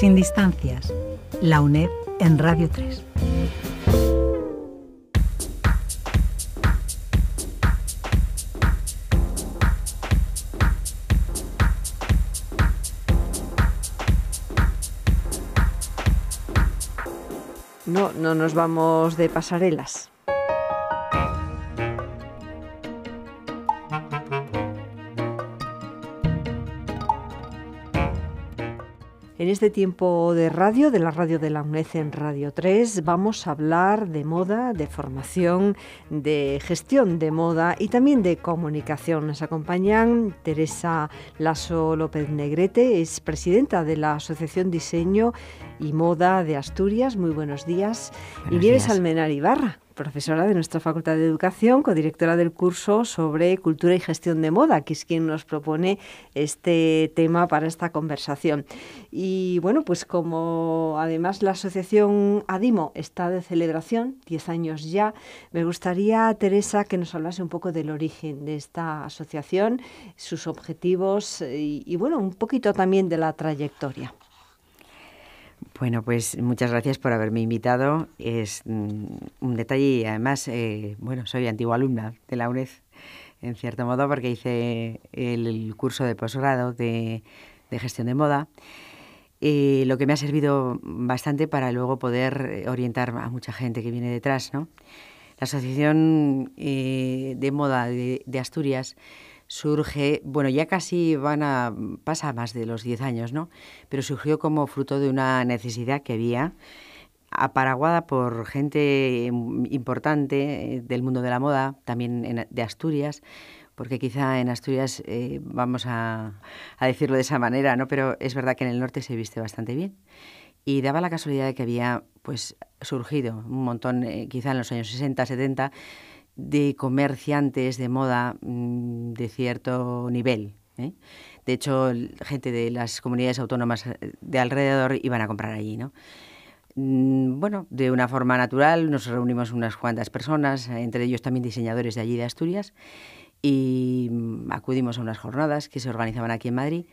Sin distancias. La UNED en Radio 3. No, no nos vamos de pasarelas. En este tiempo de radio, de la radio de la UNED en Radio 3, vamos a hablar de moda, de formación, de gestión de moda y también de comunicación. Nos acompañan Teresa Lasso López Negrete, es presidenta de la Asociación Diseño y Moda de Asturias. Muy buenos días. y y al Almenar Ibarra profesora de nuestra Facultad de Educación, codirectora del curso sobre cultura y gestión de moda, que es quien nos propone este tema para esta conversación. Y bueno, pues como además la asociación ADIMO está de celebración, 10 años ya, me gustaría, Teresa, que nos hablase un poco del origen de esta asociación, sus objetivos eh, y, y bueno, un poquito también de la trayectoria. Bueno, pues muchas gracias por haberme invitado. Es mm, un detalle y además, eh, bueno, soy antigua alumna de la UNED, en cierto modo, porque hice el curso de posgrado de, gestión de moda, eh, lo que me ha servido bastante para luego poder orientar a mucha gente que viene detrás, ¿no? La Asociación eh, de Moda de Asturias surge, bueno, ya casi van a, pasa más de los 10 años, ¿no? Pero surgió como fruto de una necesidad que había, aparaguada por gente importante eh, del mundo de la moda, también de Asturias, porque quizá en Asturias, eh, vamos a, decirlo de esa manera, ¿no? Pero es verdad que en el norte se viste bastante bien y daba la casualidad de que había pues surgido un montón, eh, quizá en los años 60, 70, de comerciantes de moda mm, de cierto nivel. ¿eh? De hecho, gente de las comunidades autónomas eh, de alrededor iban a comprar allí, ¿no? Mm, bueno, de una forma natural nos reunimos unas cuantas personas, entre ellos también diseñadores de allí de Asturias, y mm, acudimos a unas jornadas que se organizaban aquí en Madrid.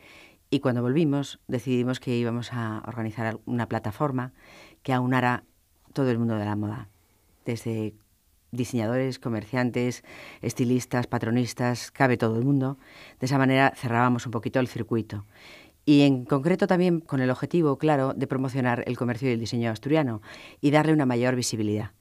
Y cuando volvimos decidimos que íbamos a organizar una plataforma que aunara todo el mundo de la moda, desde diseñadores, comerciantes, estilistas, patronistas, cabe todo el mundo. De esa manera cerrábamos un poquito el circuito. Y en concreto también con el objetivo, claro, de promocionar el comercio y el diseño asturiano y darle una mayor visibilidad.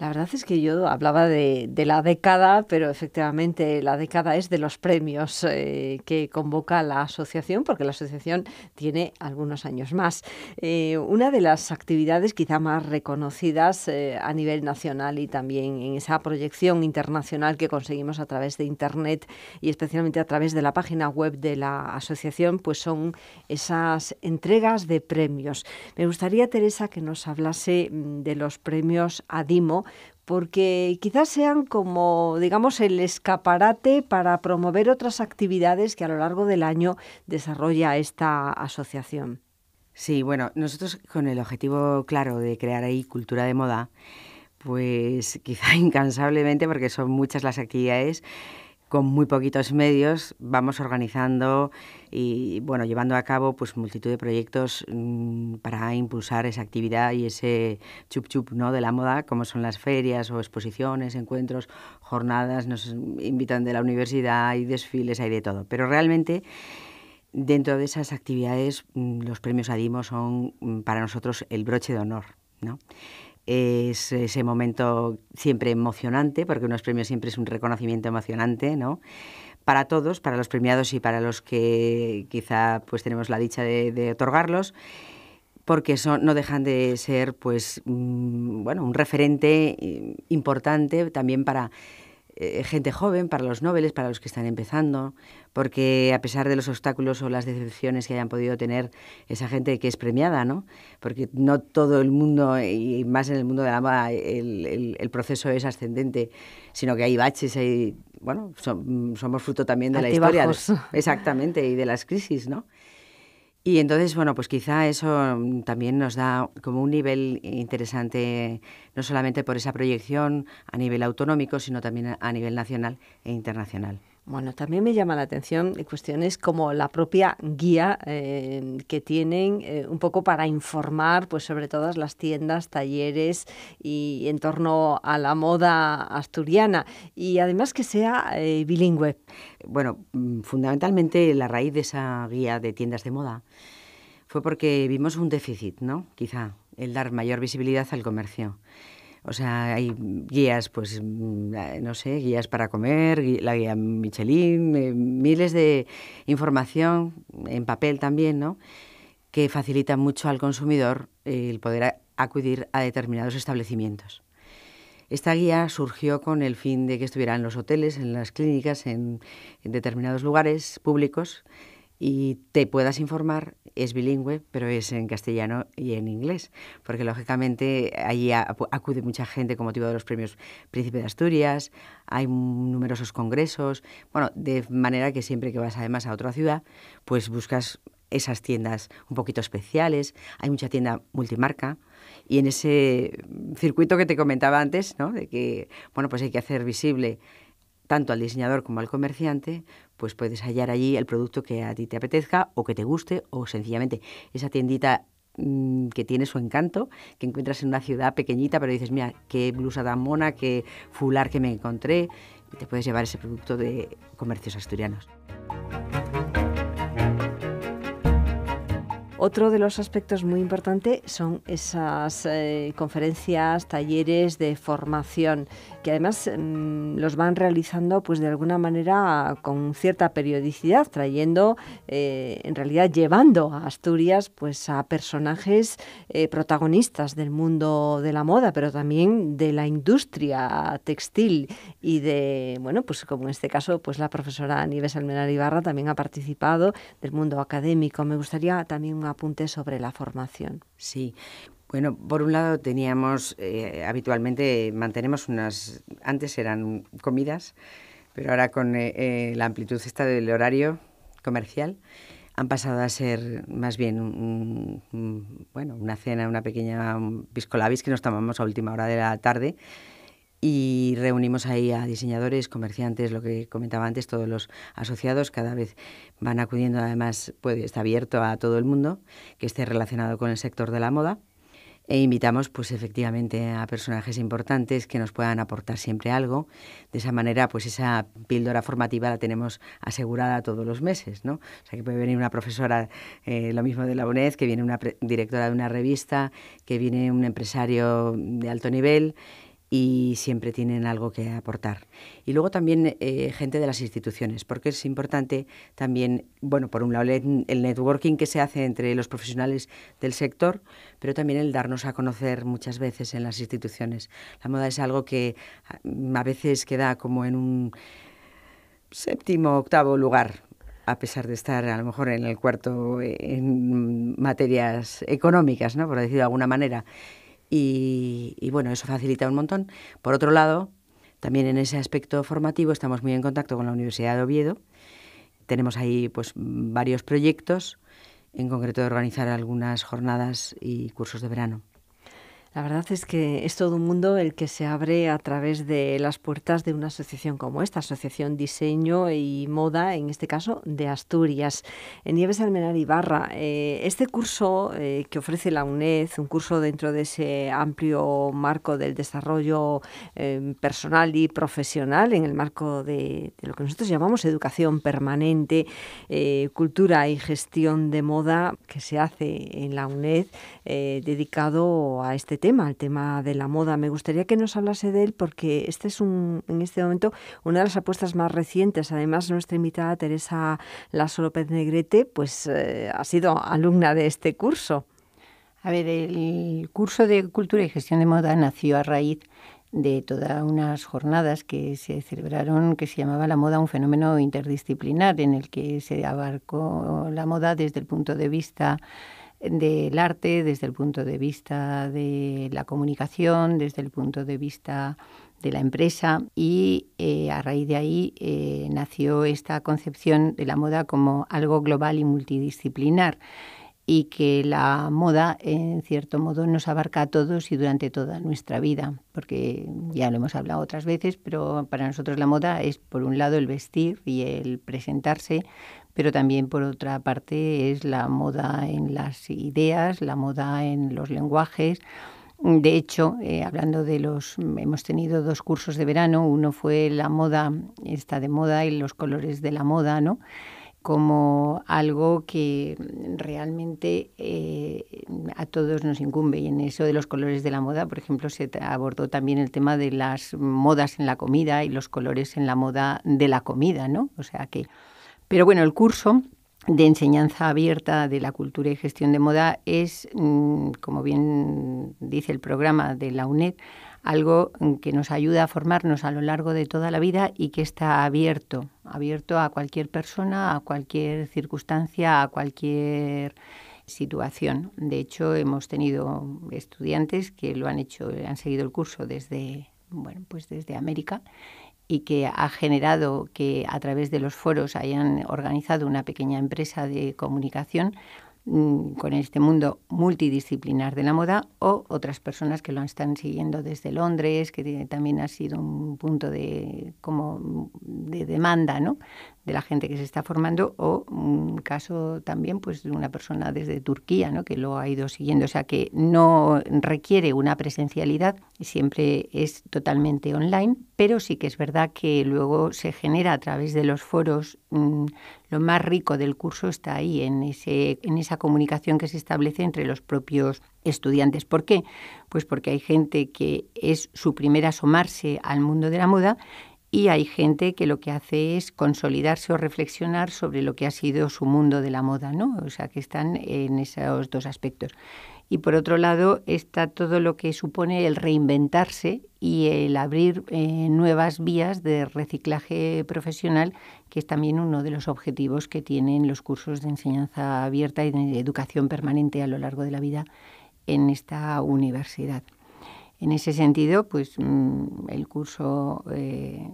La verdad es que yo hablaba de, la década, pero efectivamente la década es de los premios eh, que convoca la asociación, porque la asociación tiene algunos años más. Eh, una de las actividades quizá más reconocidas eh, a nivel nacional y también en esa proyección internacional que conseguimos a través de Internet y especialmente a través de la página web de la asociación, pues son esas entregas de premios. Me gustaría, Teresa, que nos hablase mm, de los premios ADIMO porque quizás sean como, digamos, el escaparate para promover otras actividades que a lo largo del año desarrolla esta asociación. Sí, bueno, nosotros con el objetivo claro de crear ahí cultura de moda, pues quizá incansablemente, porque son muchas las actividades, con muy poquitos medios vamos organizando y bueno llevando a cabo pues multitud de proyectos mm, para impulsar esa actividad y ese chup chup no de la moda como son las ferias o exposiciones encuentros jornadas nos invitan de la universidad hay desfiles hay de todo pero realmente dentro de esas actividades mm, los premios Adimo son mm, para nosotros el broche de honor no es ese momento siempre emocionante, porque unos premios siempre es un reconocimiento emocionante, ¿no? Para todos, para los premiados y para los que quizá pues tenemos la dicha de, otorgarlos, porque eso no dejan de ser pues, mm, bueno, un referente eh, importante también para eh, gente joven, para los nobles, para los que están empezando, porque a pesar de los obstáculos o las decepciones que hayan podido tener esa gente que es premiada, ¿no? Porque no todo el mundo, y más en el mundo de la moda, el, proceso es ascendente, sino que hay baches, hay, bueno, somos fruto también de la historia, exactamente, y de las crisis, ¿no? Y entonces, bueno, pues quizá eso mm, también nos da como un nivel interesante, no solamente por esa proyección a nivel autonómico, sino también a nivel nacional e internacional. Bueno, también me llama la atención cuestiones como la propia guía eh, que tienen eh, un poco para informar, pues sobre todas las tiendas, talleres y en torno a la moda asturiana y además que sea eh, bilingüe. Bueno, mm, fundamentalmente la raíz de esa guía de tiendas de moda fue porque vimos un déficit, ¿no? Quizá el dar mayor visibilidad al comercio. O sea, hay guías, pues, mm, ah, no sé, guías para comer, la guía Michelin, eh, miles de información en papel también, ¿no? Que facilitan mucho al consumidor eh, el poder acudir a determinados establecimientos. Esta guía surgió con el fin de que estuvieran en los hoteles, en las clínicas, en determinados lugares públicos y te puedas informar, es bilingüe, pero es en castellano y en inglés, porque lógicamente allí acude mucha gente con motivo de los premios Príncipe de Asturias, hay numerosos congresos, bueno, de manera que siempre que vas además a otra ciudad, pues buscas esas tiendas un poquito especiales, hay mucha tienda multimarca, y en ese circuito que te comentaba antes, ¿no? de que bueno, pues hay que hacer visible tanto al diseñador como al comerciante, pues puedes hallar allí el producto que a ti te apetezca o que te guste o sencillamente esa tiendita mm, que tiene su encanto, que encuentras en una ciudad pequeñita, pero dices, mira, qué blusa tan mona, qué fular que me encontré, y te puedes llevar ese producto de comercios asturianos. Otro de los aspectos muy importantes son esas eh, conferencias, talleres de formación, que además mm, los van realizando pues de alguna manera con cierta periodicidad, trayendo, eh, en realidad llevando a Asturias pues a personajes eh, protagonistas del mundo de la moda, pero también de la industria textil y de, bueno, pues como en este caso, pues la profesora Aníbal Almenar Ibarra también ha participado del mundo académico. Me gustaría también apunte sobre la formación. Sí. Bueno, por un lado teníamos, eh, habitualmente mantenemos unas, antes eran comidas, pero ahora con eh, eh, la amplitud esta del horario comercial han pasado a ser más bien bueno, una cena, una pequeña piscolabis que nos tomamos a última hora de la tarde y reunimos ahí a diseñadores, comerciantes, lo que comentaba antes, todos los asociados, cada vez van acudiendo, además ...pues está abierto a todo el mundo que esté relacionado con el sector de la moda. E invitamos, pues efectivamente, a personajes importantes que nos puedan aportar siempre algo. De esa manera, pues esa píldora formativa la tenemos asegurada todos los meses, ¿no? O sea, que puede venir una profesora, eh, lo mismo de la UNED, que viene una directora de una revista, que viene un empresario de alto nivel, y siempre tienen algo que aportar. Y luego también eh, gente de las instituciones, porque es importante también, bueno, por un lado el networking que se hace entre los profesionales del sector, pero también el darnos a conocer muchas veces en las instituciones. La moda es algo que mm, a veces queda como en un séptimo, octavo lugar, a pesar de estar a lo mejor en el cuarto en materias económicas, ¿no? por decirlo de alguna manera y, bueno, eso facilita un montón. Por otro lado, también en ese aspecto formativo estamos muy en contacto con la Universidad de Oviedo. Tenemos ahí pues, varios proyectos, en concreto de organizar algunas jornadas y cursos de verano. La verdad es que es todo un mundo el que se abre a través de las puertas de una asociación como esta, Asociación Diseño y Moda, en este caso de Asturias. En Nieves Almenar Ibarra, eh, este curso eh, que ofrece la UNED, un curso dentro de ese amplio marco del desarrollo em, personal y profesional, en el marco de, de lo que nosotros llamamos educación permanente, eh, cultura y gestión de moda, que se hace en la UNED, dedicado a este tema, el tema de la moda. Me gustaría que nos hablase de él porque este es un, en este momento una de las apuestas más recientes. Además, nuestra invitada Teresa Lasso López Negrete pues, eh, ha sido alumna de este curso. A ver, el curso de Cultura y Gestión de Moda nació a raíz de todas unas jornadas que se celebraron que se llamaba La moda un fenómeno interdisciplinar, en el que se abarcó la moda desde el punto de vista del arte desde el punto de vista de la comunicación, desde el punto de vista de la empresa y eh, a raíz de ahí eh, nació esta concepción de la moda como algo global y multidisciplinar y que la moda en cierto modo nos abarca a todos y durante toda nuestra vida, porque ya lo hemos hablado otras veces, pero para nosotros la moda es por un lado el vestir y el presentarse, pero también por otra parte es la moda en las ideas, la moda en los lenguajes. De hecho, eh, hablando de los, hemos tenido dos cursos de verano. Uno fue la moda, está de moda y los colores de la moda, ¿no? Como algo que realmente eh, a todos nos incumbe. Y en eso de los colores de la moda, por ejemplo, se abordó también el tema de las modas en la comida y los colores en la moda de la comida, ¿no? O sea que pero bueno, el curso de enseñanza abierta de la cultura y gestión de moda es, mm, como bien dice el programa de la UNED, algo mm, que nos ayuda a formarnos a lo largo de toda la vida y que está abierto, abierto a cualquier persona, a cualquier circunstancia, a cualquier situación. De hecho, hemos tenido estudiantes que lo han hecho, han seguido el curso desde bueno, pues desde América y que ha generado que a través de los foros hayan organizado una pequeña empresa de comunicación Mm, con este mundo multidisciplinar de la moda o otras personas que lo están siguiendo desde Londres, que también ha sido un punto de, como de demanda ¿no? de la gente que se está formando o un caso también pues, de una persona desde Turquía ¿no? que lo ha ido siguiendo. O sea que no requiere una presencialidad, siempre es totalmente online, pero sí que es verdad que luego se genera a través de los foros Mm, lo más rico del curso está ahí, en, ese, en esa comunicación que se establece entre los propios estudiantes. ¿Por qué? Pues porque hay gente que es su primer asomarse al mundo de la moda y hay gente que lo que hace es consolidarse o reflexionar sobre lo que ha sido su mundo de la moda, ¿no? O sea, que están en esos dos aspectos. Y por otro lado está todo lo que supone el reinventarse y el abrir eh, nuevas vías de reciclaje profesional, que es también uno de los objetivos que tienen los cursos de enseñanza abierta y de educación permanente a lo largo de la vida en esta universidad. En ese sentido, pues mm, el curso, eh,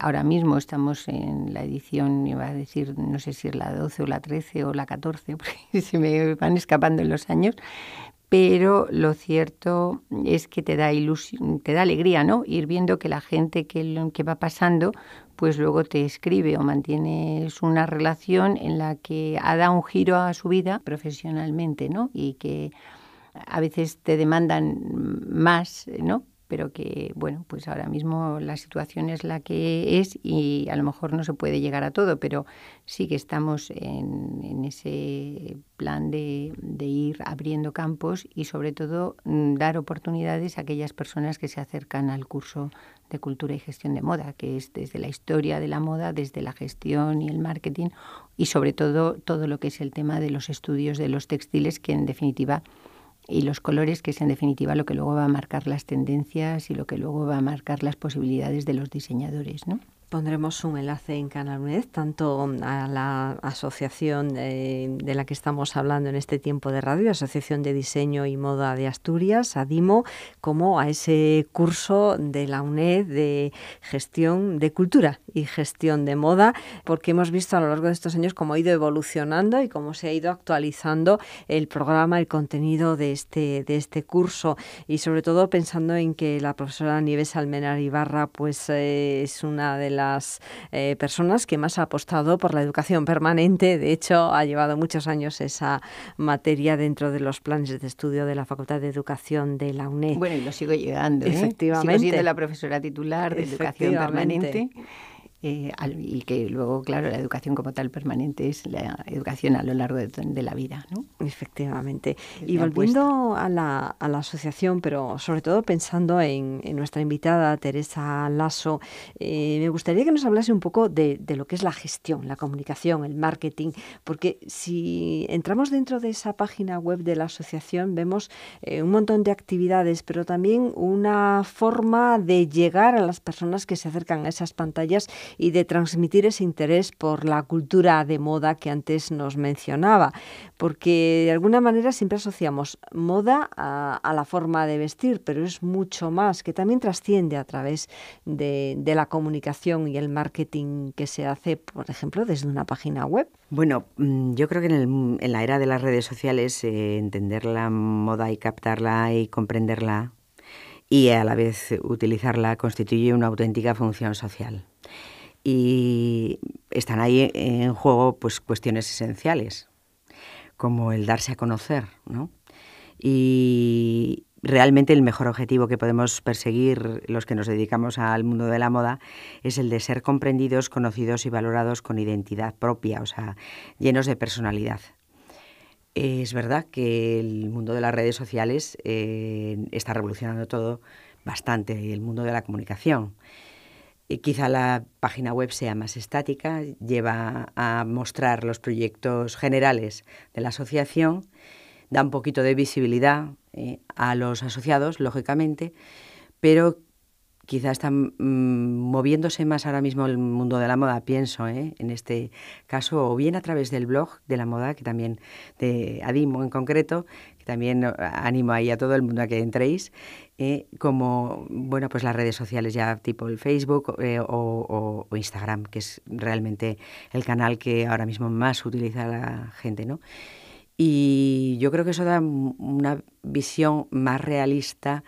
ahora mismo estamos en la edición, iba a decir, no sé si es la 12 o la 13 o la 14, porque se me van escapando en los años, pero lo cierto es que te da ilusión, te da alegría, ¿no? Ir viendo que la gente que, va pasando, pues luego te escribe o mantienes una relación en la que ha dado un giro a su vida profesionalmente, ¿no? Y que a veces te demandan más, ¿no? Pero que, bueno, pues ahora mismo la situación es la que es y a lo mejor no se puede llegar a todo, pero sí que estamos en, ese plan de, de, ir abriendo campos y sobre todo mm, dar oportunidades a aquellas personas que se acercan al curso de cultura y gestión de moda, que es desde la historia de la moda, desde la gestión y el marketing y sobre todo todo lo que es el tema de los estudios de los textiles, que en definitiva y los colores, que es en definitiva lo que luego va a marcar las tendencias y lo que luego va a marcar las posibilidades de los diseñadores, ¿no? Pondremos un enlace en Canal UNED, tanto a la asociación eh, de, la que estamos hablando en este tiempo de radio, Asociación de Diseño y Moda de Asturias, ADIMO, como a ese curso de la UNED de gestión de cultura y gestión de moda, porque hemos visto a lo largo de estos años cómo ha ido evolucionando y cómo se ha ido actualizando el programa, el contenido de este, de este curso, y sobre todo pensando en que la profesora Nieves Almenar Ibarra pues, eh, es una de las las eh, personas que más ha apostado por la educación permanente. De hecho, ha llevado muchos años esa materia dentro de los planes de estudio de la Facultad de Educación de la UNED. Bueno, y lo sigo llegando. ¿eh? Efectivamente. la profesora titular de Educación Permanente. Eh, y que luego, claro, la educación como tal permanente es la educación a lo largo de, la vida. ¿no? Efectivamente. y volviendo a la, asociación, pero sobre todo pensando en, nuestra invitada Teresa Lasso, eh, me gustaría que nos hablase un poco de, lo que es la gestión, la comunicación, el marketing, porque si entramos dentro de esa página web de la asociación vemos eh, un montón de actividades, pero también una forma de llegar a las personas que se acercan a esas pantallas y de transmitir ese interés por la cultura de moda que antes nos mencionaba, porque de alguna manera siempre asociamos moda a, la forma de vestir, pero es mucho más, que también trasciende a través de, la comunicación y el marketing que se hace, por ejemplo, desde una página web. Bueno, mm, yo creo que en, la era de las redes sociales eh, entender la moda y captarla y comprenderla y a la vez utilizarla constituye una auténtica función social y están ahí en juego pues, cuestiones esenciales, como el darse a conocer. ¿no? Y realmente el mejor objetivo que podemos perseguir los que nos dedicamos al mundo de la moda es el de ser comprendidos, conocidos y valorados con identidad propia, o sea, llenos de personalidad. Es verdad que el mundo de las redes sociales eh, está revolucionando todo bastante, el mundo de la comunicación quizá la página web sea más estática, lleva a mostrar los proyectos generales de la asociación, da un poquito de visibilidad eh, a los asociados, lógicamente, pero quizá está mm, moviéndose más ahora mismo el mundo de la moda, pienso, ¿eh? en este caso, o bien a través del blog de la moda, que también de Adimo en concreto, que también animo ahí a todo el mundo a que entréis, como bueno pues las redes sociales ya tipo el Facebook eh, o, Instagram que es realmente el canal que ahora mismo más utiliza la gente no y yo creo que eso da una visión más realista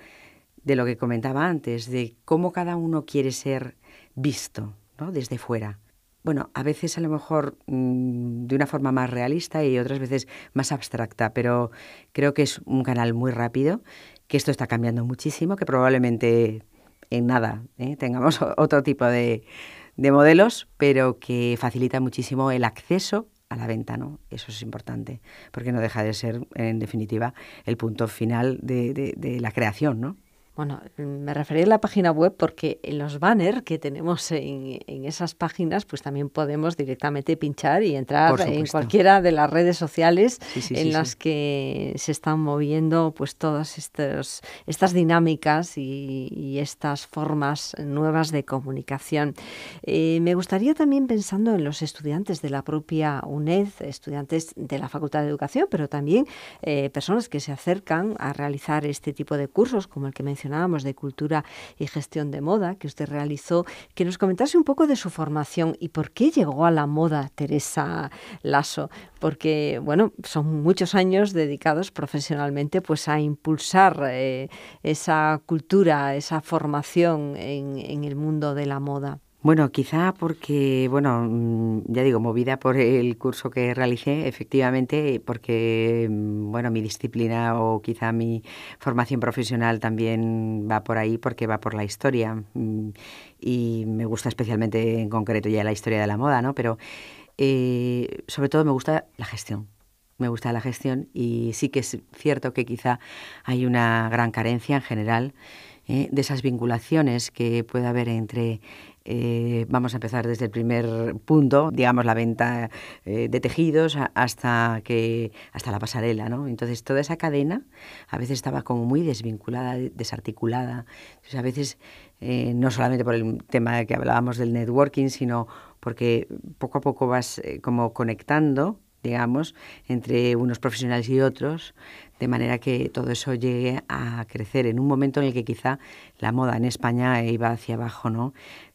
de lo que comentaba antes de cómo cada uno quiere ser visto ¿no? desde fuera bueno, a veces a lo mejor mm, de una forma más realista y otras veces más abstracta, pero creo que es un canal muy rápido que esto está cambiando muchísimo, que probablemente en nada ¿eh? tengamos otro tipo de, modelos, pero que facilita muchísimo el acceso a la venta, ¿no? Eso es importante, porque no deja de ser, en definitiva, el punto final de, de la creación, ¿no? Bueno, me referí a la página web porque en los banners que tenemos en, esas páginas, pues también podemos directamente pinchar y entrar en cualquiera de las redes sociales en las que se están moviendo pues todas estos, estas dinámicas y, estas formas nuevas de comunicación. Eh, me gustaría también pensando en los estudiantes de la propia UNED, estudiantes de la Facultad de Educación, pero también eh, personas que se acercan a realizar este tipo de cursos como el que mencioné de cultura y gestión de moda que usted realizó, que nos comentase un poco de su formación y por qué llegó a la moda Teresa Lasso, porque bueno, son muchos años dedicados profesionalmente pues a impulsar eh, esa cultura, esa formación en el mundo de la moda. Bueno, quizá porque, bueno, mm, ya digo, movida por el curso que realicé, efectivamente, porque, mm, bueno, mi disciplina o quizá mi formación profesional también va por ahí, porque va por la historia. Mm, y me gusta especialmente, en concreto, ya la historia de la moda, ¿no? Pero eh, sobre todo me gusta la gestión me gusta la gestión y sí que es cierto que quizá hay una gran carencia en general eh, de esas vinculaciones que puede haber entre eh, vamos a empezar desde el primer punto, digamos la venta eh, de tejidos hasta, que, hasta la pasarela. ¿no? Entonces toda esa cadena a veces estaba como muy desvinculada, desarticulada. Entonces, a veces, eh, no solamente por el tema que hablábamos del networking, sino porque poco a poco vas como conectando digamos, entre unos profesionales y otros, de manera que todo eso llegue a crecer en un momento en el que quizá la moda en España iba hacia abajo, ¿no?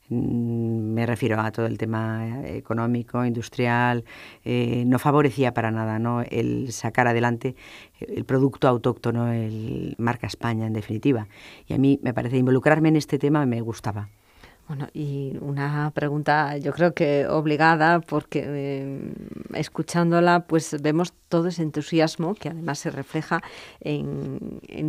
Mm, me refiero a todo el tema económico, industrial, eh, no favorecía para nada ¿no? el sacar adelante el producto autóctono, el marca España en definitiva. Y a mí me parece involucrarme en este tema me gustaba. Bueno, y una pregunta yo creo que obligada porque em, escuchándola pues vemos todo ese entusiasmo que además se refleja en,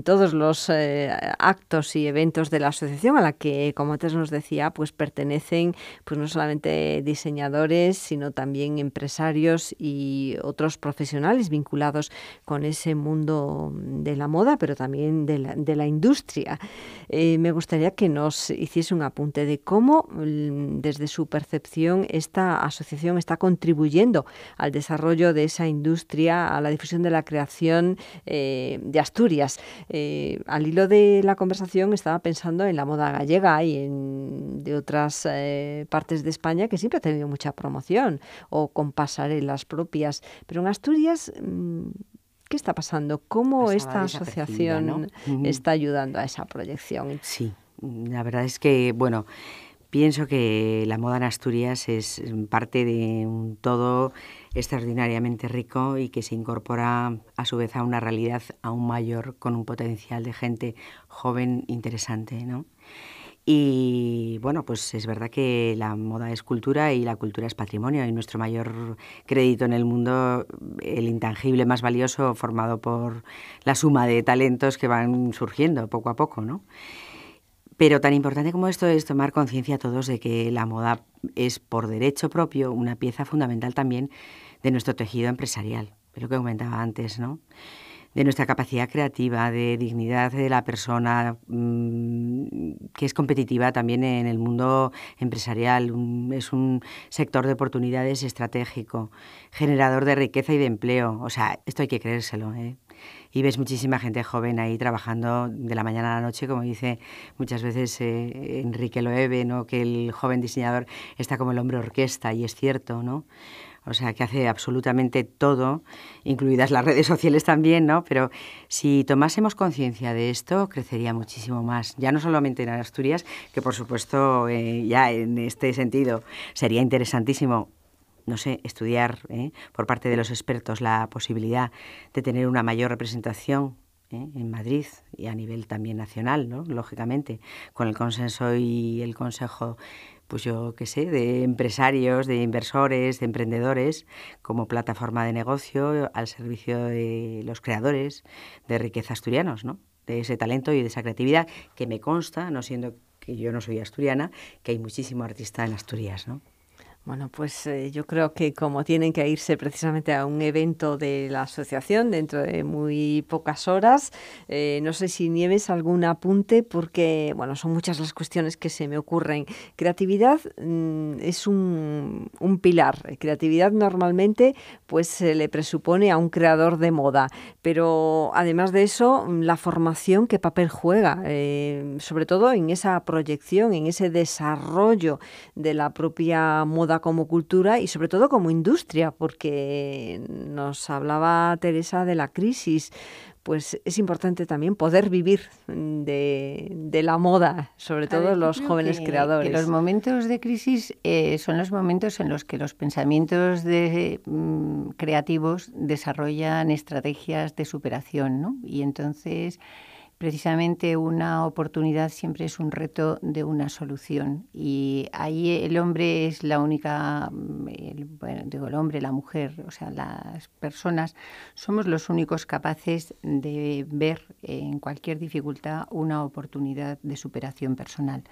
todos los eh, actos y eventos de la asociación a la que, como antes nos decía, pues pertenecen pues no solamente diseñadores, sino también empresarios y otros profesionales vinculados con ese mundo de la moda, pero también de la, de la industria. Eh, me gustaría que nos hiciese un apunte de cómo mm, desde su percepción esta asociación está contribuyendo al desarrollo de esa industria, a la difusión de la creación eh, de Asturias. Eh, al hilo de la conversación estaba pensando en la moda gallega y en, de otras eh, partes de España que siempre ha tenido mucha promoción o con pasarelas propias, pero en Asturias... Mm, ¿Qué está pasando? ¿Cómo pues esta asociación está ayudando a esa proyección? Sí, la verdad es que, bueno, pienso que la moda en Asturias es parte de un todo extraordinariamente rico y que se incorpora a su vez a una realidad aún mayor con un potencial de gente joven interesante, ¿no? Y bueno, pues es verdad que la moda es cultura y la cultura es patrimonio y nuestro mayor crédito en el mundo, el intangible más valioso formado por la suma de talentos que van surgiendo poco a poco, ¿no? Pero tan importante como esto es tomar conciencia a todos de que la moda es por derecho propio una pieza fundamental también de nuestro tejido empresarial, lo que comentaba antes, ¿no? De nuestra capacidad creativa, de dignidad de la persona, mm, que es competitiva también en el mundo empresarial, es un sector de oportunidades estratégico, generador de riqueza y de empleo. O sea, esto hay que creérselo, ¿eh? y ves muchísima gente joven ahí trabajando de la mañana a la noche, como dice muchas veces eh, Enrique Loewe, ¿no? que el joven diseñador está como el hombre orquesta, y es cierto, ¿no? O sea, que hace absolutamente todo, incluidas las redes sociales también, ¿no? Pero si tomásemos conciencia de esto, crecería muchísimo más. Ya no solamente en Asturias, que por supuesto eh, ya en este sentido sería interesantísimo no sé, estudiar ¿eh? por parte de los expertos la posibilidad de tener una mayor representación ¿eh? en Madrid y a nivel también nacional, ¿no? lógicamente, con el consenso y el consejo, pues yo qué sé, de empresarios, de inversores, de emprendedores, como plataforma de negocio al servicio de los creadores de riqueza asturianos, ¿no? de ese talento y de esa creatividad que me consta, no siendo que yo no soy asturiana, que hay muchísimo artista en Asturias, ¿no? Bueno, pues eh, yo creo que como tienen que irse precisamente a un evento de la asociación dentro de muy pocas horas, eh, no sé si nieves algún apunte porque, bueno, son muchas las cuestiones que se me ocurren. Creatividad mm, es un, pilar. Creatividad normalmente pues se le presupone a un creador de moda, pero además de eso, mm, la formación, ¿qué papel juega? Eh, sobre todo en esa proyección, en ese desarrollo de la propia moda como cultura y sobre todo como industria, porque nos hablaba Teresa de la crisis, pues es importante también poder vivir de, la moda, sobre todo los jóvenes creadores. los momentos de crisis eh, son los momentos en los que los pensamientos de, mm, creativos desarrollan estrategias de superación, ¿no? Y entonces precisamente una oportunidad siempre es un reto de una solución. Y ahí el hombre es la única, mm, bueno, digo el hombre, la mujer, o sea, las personas, somos los únicos capaces de ver en cualquier dificultad una oportunidad de superación personal.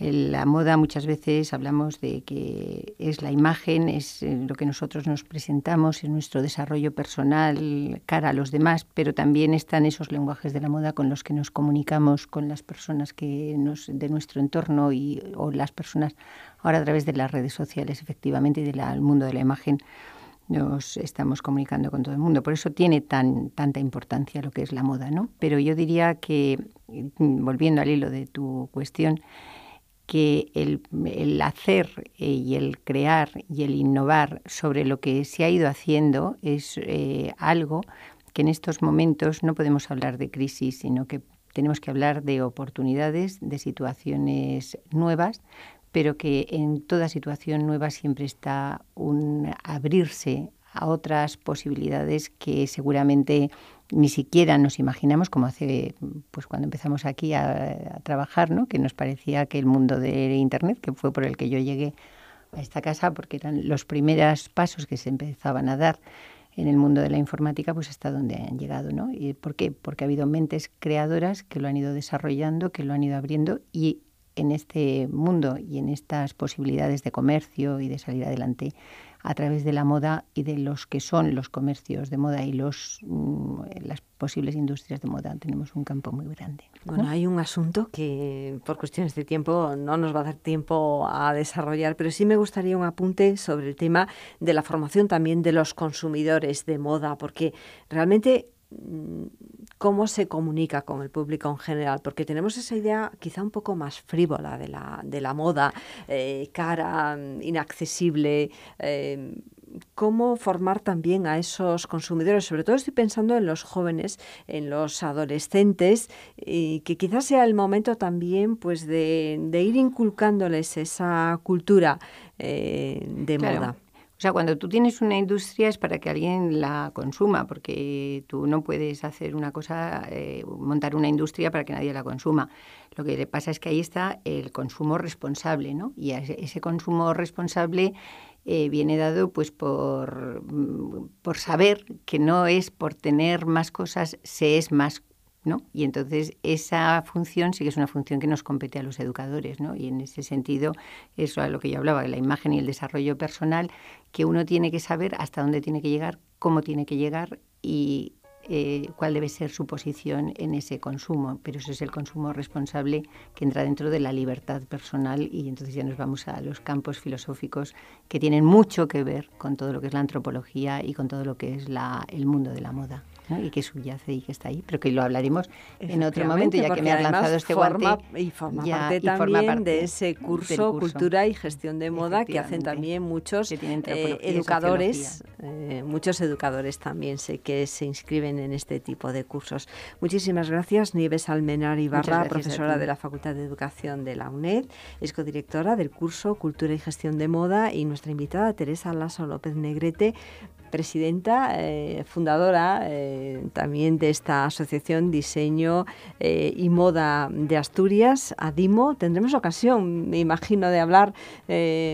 La moda muchas veces hablamos de que es la imagen, es eh, lo que nosotros nos presentamos, es nuestro desarrollo personal cara a los demás, pero también están esos lenguajes de la moda con los que nos comunicamos con las personas que nos, de nuestro entorno y, o las personas ahora a través de las redes sociales, efectivamente, y del mundo de la imagen nos estamos comunicando con todo el mundo. Por eso tiene tan, tanta importancia lo que es la moda, ¿no? Pero yo diría que, mm, volviendo al hilo de tu cuestión, que el, hacer eh, y el crear y el innovar sobre lo que se ha ido haciendo es eh, algo que en estos momentos no podemos hablar de crisis, sino que tenemos que hablar de oportunidades, de situaciones nuevas, pero que en toda situación nueva siempre está un abrirse a otras posibilidades que seguramente ni siquiera nos imaginamos como hace pues cuando empezamos aquí a, trabajar no que nos parecía que el mundo de internet que fue por el que yo llegué a esta casa porque eran los primeros pasos que se empezaban a dar en el mundo de la informática pues hasta donde han llegado no y por qué porque ha habido mentes creadoras que lo han ido desarrollando que lo han ido abriendo y en este mundo y en estas posibilidades de comercio y de salir adelante a través de la moda y de los que son los comercios de moda y los, mm, las posibles industrias de moda. Tenemos un campo muy grande. Bueno, hay un asunto que por cuestiones de tiempo no nos va a dar tiempo a desarrollar, pero sí me gustaría un apunte sobre el tema de la formación también de los consumidores de moda, porque realmente mm, cómo se comunica con el público en general, porque tenemos esa idea quizá un poco más frívola de la, de la moda, eh, cara, mm, inaccesible. Em, cómo formar también a esos consumidores. Sobre todo estoy pensando en los jóvenes, en los adolescentes, y que quizás sea el momento también pues de, ir inculcándoles esa cultura eh, de moda. O sea, cuando tú tienes una industria es para que alguien la consuma, porque tú no puedes hacer una cosa, eh, montar una industria para que nadie la consuma. Lo que le pasa es que ahí está el consumo responsable, ¿no? Y ese consumo responsable eh, viene dado pues por, mm, por saber que no es por tener más cosas, se es más ¿no? Y entonces esa función sí que es una función que nos compete a los educadores, ¿no? Y en ese sentido, eso a lo que yo hablaba, la imagen y el desarrollo personal, que uno tiene que saber hasta dónde tiene que llegar, cómo tiene que llegar y eh, cuál debe ser su posición en ese consumo. Pero eso es el consumo responsable que entra dentro de la libertad personal y entonces ya nos vamos a los campos filosóficos que tienen mucho que ver con todo lo que es la antropología y con todo lo que es el mundo de la moda y que subyace y que está ahí, pero que lo hablaremos en otro momento, ya que me ha lanzado este guante. Y forma parte también de ese curso, Cultura y Gestión de Moda que hacen también muchos eh, educadores, eh, muchos educadores también sé que se inscriben en este tipo de cursos. Muchísimas gracias, Nieves Almenar Ibarra, profesora de la Facultad de Educación de la UNED, es codirectora del curso Cultura y Gestión de Moda y nuestra invitada Teresa Lasso López Negrete, presidenta, eh, fundadora eh, también de esta asociación Diseño eh, y Moda de Asturias, ADIMO. Tendremos ocasión, me imagino, de hablar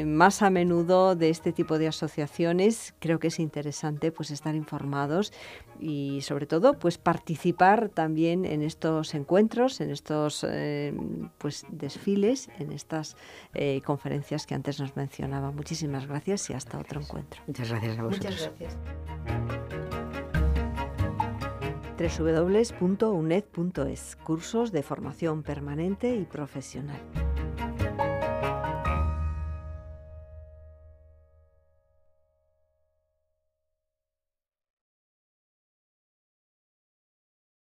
más a menudo de este tipo de asociaciones. Creo que es interesante pues, estar informados y sobre todo pues participar también en estos encuentros, en estos eh, pues, desfiles, en estas eh, conferencias que antes nos mencionaba. Muchísimas gracias y hasta otro encuentro. Muchas gracias a vosotros. Muchas gracias www.uned.es, cursos de formación permanente y profesional.